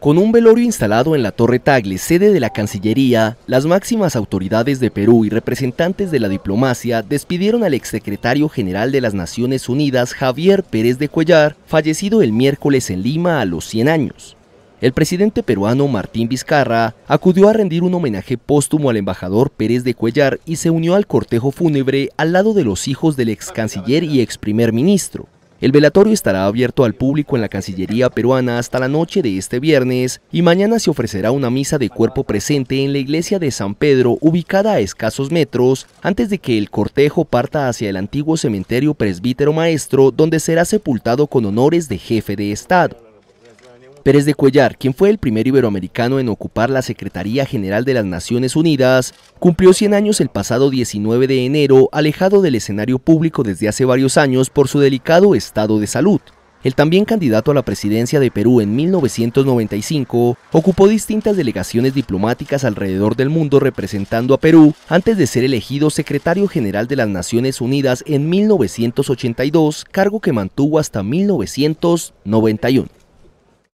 Con un velorio instalado en la Torre Tagle, sede de la Cancillería, las máximas autoridades de Perú y representantes de la diplomacia despidieron al exsecretario general de las Naciones Unidas, Javier Pérez de Cuellar, fallecido el miércoles en Lima a los 100 años. El presidente peruano Martín Vizcarra acudió a rendir un homenaje póstumo al embajador Pérez de Cuellar y se unió al cortejo fúnebre al lado de los hijos del excanciller y exprimer ministro. El velatorio estará abierto al público en la Cancillería peruana hasta la noche de este viernes y mañana se ofrecerá una misa de cuerpo presente en la iglesia de San Pedro ubicada a escasos metros antes de que el cortejo parta hacia el antiguo cementerio presbítero maestro donde será sepultado con honores de jefe de Estado. Pérez de Cuellar, quien fue el primer iberoamericano en ocupar la Secretaría General de las Naciones Unidas, cumplió 100 años el pasado 19 de enero, alejado del escenario público desde hace varios años por su delicado estado de salud. El también candidato a la presidencia de Perú en 1995 ocupó distintas delegaciones diplomáticas alrededor del mundo representando a Perú antes de ser elegido secretario general de las Naciones Unidas en 1982, cargo que mantuvo hasta 1991.